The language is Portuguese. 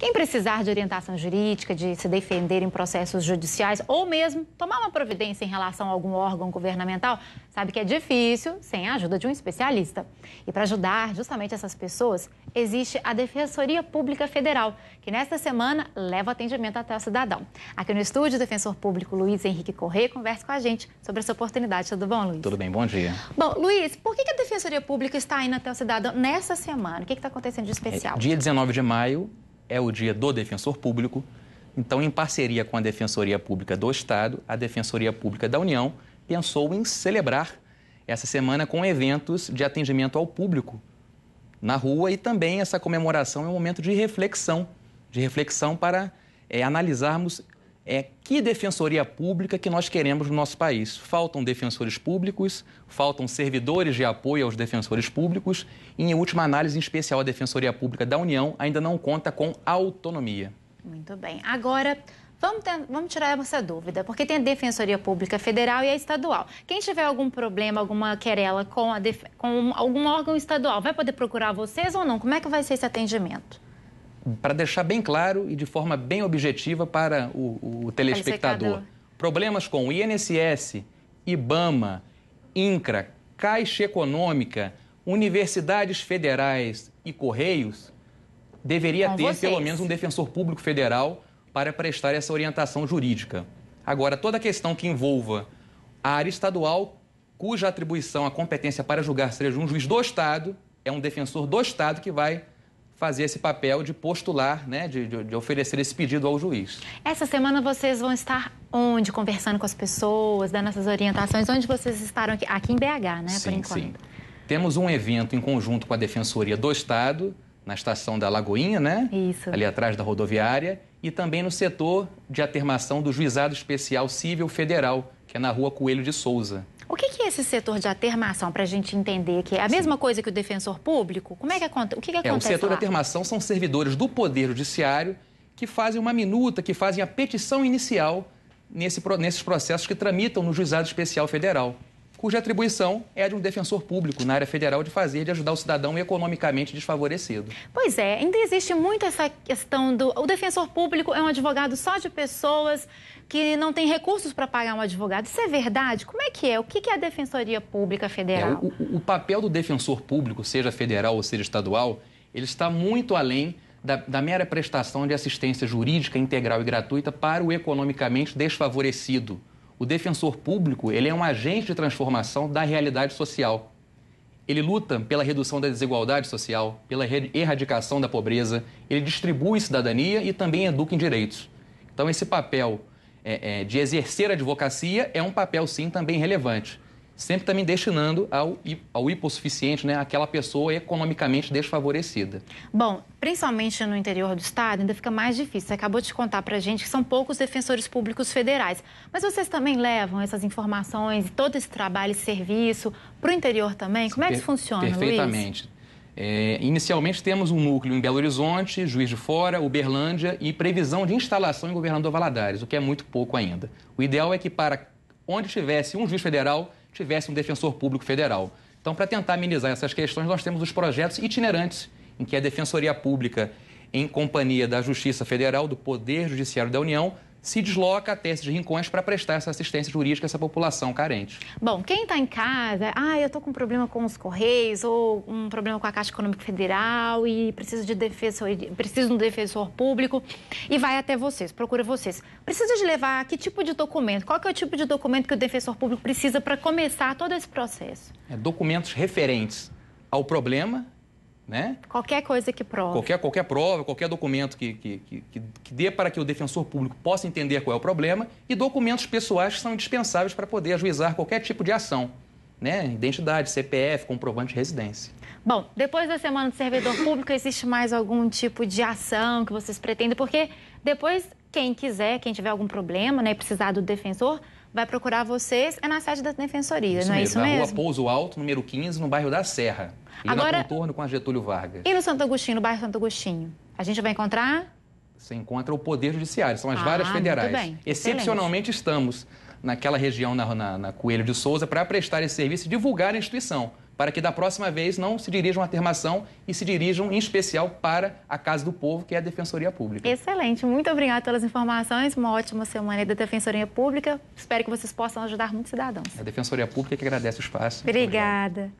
Quem precisar de orientação jurídica, de se defender em processos judiciais ou mesmo tomar uma providência em relação a algum órgão governamental, sabe que é difícil sem a ajuda de um especialista. E para ajudar justamente essas pessoas, existe a Defensoria Pública Federal, que nesta semana leva atendimento até o cidadão. Aqui no estúdio, o defensor público Luiz Henrique Corrêa conversa com a gente sobre essa oportunidade. Tudo bom, Luiz? Tudo bem, bom dia. Bom, Luiz, por que a Defensoria Pública está indo até o cidadão nessa semana? O que está acontecendo de especial? É, dia 19 de maio, é o dia do defensor público. Então, em parceria com a Defensoria Pública do Estado, a Defensoria Pública da União pensou em celebrar essa semana com eventos de atendimento ao público na rua e também essa comemoração é um momento de reflexão, de reflexão para é, analisarmos é que defensoria pública que nós queremos no nosso país. Faltam defensores públicos, faltam servidores de apoio aos defensores públicos e, em última análise, em especial a Defensoria Pública da União ainda não conta com autonomia. Muito bem. Agora, Vamos, ter, vamos, tirar essa dúvida, porque tem a Defensoria Pública Federal e a estadual. Quem tiver algum problema, alguma querela com, def, com algum órgão estadual, vai poder procurar vocês ou não? Como é que vai ser esse atendimento? para deixar bem claro e de forma bem objetiva para o, o telespectador. Problemas com INSS, IBAMA, INCRA, Caixa Econômica, universidades federais e Correios deveria com ter vocês. pelo menos um defensor público federal para prestar essa orientação jurídica. Agora, toda questão que envolva a área estadual, cuja atribuição, a competência para julgar seja um juiz do Estado, é um defensor do Estado que vai fazer esse papel de postular, né, de, de, de, oferecer esse pedido ao juiz. Essa semana vocês vão estar onde? Conversando com as pessoas, dando essas orientações? Onde vocês estarão aqui? Aqui em BH, né, sim, por enquanto? Sim. Temos um evento em conjunto com a Defensoria do Estado, na estação da Lagoinha, né? Isso. Ali atrás da rodoviária, e também no setor de atermação do Juizado Especial Civil Federal, que é na rua Coelho de Souza que é esse setor de atermação, para a gente entender que é a Sim. mesma coisa que o defensor público? Como é que, aconte... o que, que acontece? É, o setor lá? de atermação são servidores do Poder Judiciário que fazem uma minuta, que fazem a petição inicial nesse, nesses processos que tramitam no Juizado Especial Federal cuja atribuição é a de um defensor público na área federal de fazer, de ajudar o cidadão economicamente desfavorecido. Pois é, ainda existe muito essa questão do. O defensor público é um advogado só de pessoas que não têm recursos para pagar um advogado. Isso é verdade? Como é que é? O que é a Defensoria Pública Federal? É, o, o papel do defensor público, seja federal ou seja estadual, ele está muito além da, da, mera prestação de assistência jurídica integral e gratuita para o economicamente desfavorecido. O defensor público ele é um agente de transformação da realidade social. Ele luta pela redução da desigualdade social, pela erradicação da pobreza, ele distribui cidadania e também educa em direitos. Então, esse papel é, é, de exercer a advocacia é um papel, sim, também relevante sempre também tá destinando ao, ao hipossuficiente, né, aquela pessoa economicamente desfavorecida. Bom, principalmente no interior do estado, ainda fica mais difícil. Você acabou de contar para a gente que são poucos defensores públicos federais, mas vocês também levam essas informações, todo esse trabalho e serviço para o interior também? Como é que isso funciona, Perfeitamente. Luiz? É, inicialmente temos um núcleo em Belo Horizonte, Juiz de Fora, Uberlândia e previsão de instalação em Governador Valadares, o que é muito pouco ainda. O ideal é que para onde tivesse um juiz federal, tivesse um defensor público federal. Então, para tentar amenizar essas questões, nós temos os projetos itinerantes, em que a Defensoria Pública, em companhia da Justiça Federal, do Poder Judiciário da União, se desloca até esses rincões para prestar essa assistência jurídica a essa população carente. Bom, quem está em casa, ah, eu estou com um problema com os Correios ou um problema com a Caixa Econômica Federal e preciso de defensor, preciso de um defensor público e vai até vocês, procura vocês. Precisa de levar que tipo de documento? Qual que é o tipo de documento que o defensor público precisa para começar todo esse processo? É, documentos referentes ao problema né? Qualquer coisa que prova. Qualquer, qualquer prova, qualquer documento que, que, que, que, dê para que o defensor público possa entender qual é o problema e documentos pessoais que são indispensáveis para poder ajuizar qualquer tipo de ação. Né? Identidade, CPF, comprovante de residência. Bom, depois da semana do servidor público, existe mais algum tipo de ação que vocês pretendem? Porque depois, quem quiser, quem tiver algum problema, né, precisar do defensor, vai procurar vocês é na sede da Defensoria, isso não é isso mesmo? Rua Pouso Alto, número 15, no bairro da Serra. E Agora, no contorno com a Getúlio Vargas. E no Santo Agostinho, no bairro Santo Agostinho? A gente vai encontrar? Você encontra o Poder Judiciário, são as ah, várias federais. Muito bem. Excepcionalmente Excelente. estamos naquela região, na, na, na Coelho de Souza, para prestar esse serviço e divulgar a instituição para que da próxima vez não se dirijam à termação e se dirijam em especial para a Casa do Povo, que é a Defensoria Pública. Excelente, muito obrigada pelas informações, uma ótima semana da Defensoria Pública. Espero que vocês possam ajudar muitos cidadãos. A Defensoria Pública que agradece o espaço. Obrigada.